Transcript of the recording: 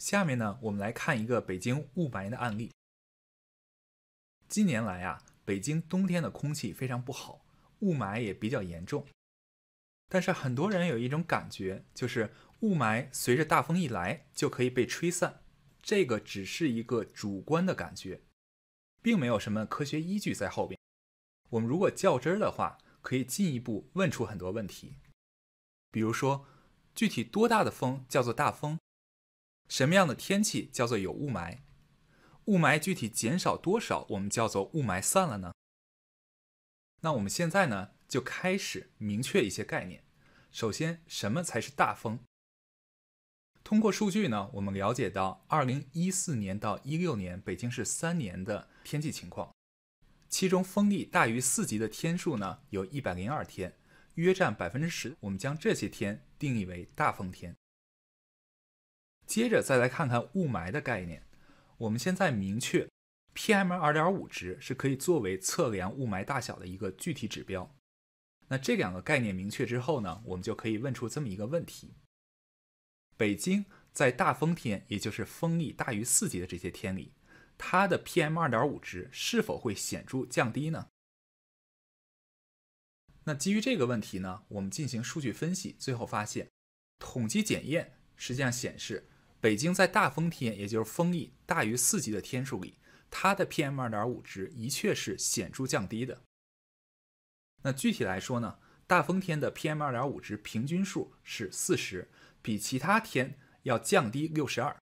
下面呢，我们来看一个北京雾霾的案例。近年来啊，北京冬天的空气非常不好，雾霾也比较严重。但是很多人有一种感觉，就是雾霾随着大风一来就可以被吹散。这个只是一个主观的感觉，并没有什么科学依据在后边。我们如果较真儿的话，可以进一步问出很多问题，比如说，具体多大的风叫做大风？什么样的天气叫做有雾霾？雾霾具体减少多少，我们叫做雾霾散了呢？那我们现在呢就开始明确一些概念。首先，什么才是大风？通过数据呢，我们了解到，二零一四年到一六年，北京市三年的天气情况，其中风力大于四级的天数呢，有一百零二天，约占百分之十。我们将这些天定义为大风天。接着再来看看雾霾的概念。我们现在明确，PM2.5 值是可以作为测量雾霾大小的一个具体指标。那这两个概念明确之后呢，我们就可以问出这么一个问题：北京在大风天，也就是风力大于四级的这些天里，它的 PM2.5 值是否会显著降低呢？那基于这个问题呢，我们进行数据分析，最后发现，统计检验实际上显示。北京在大风天，也就是风力大于四级的天数里，它的 PM2.5 值的确是显著降低的。那具体来说呢，大风天的 PM2.5 值平均数是四十，比其他天要降低六十二。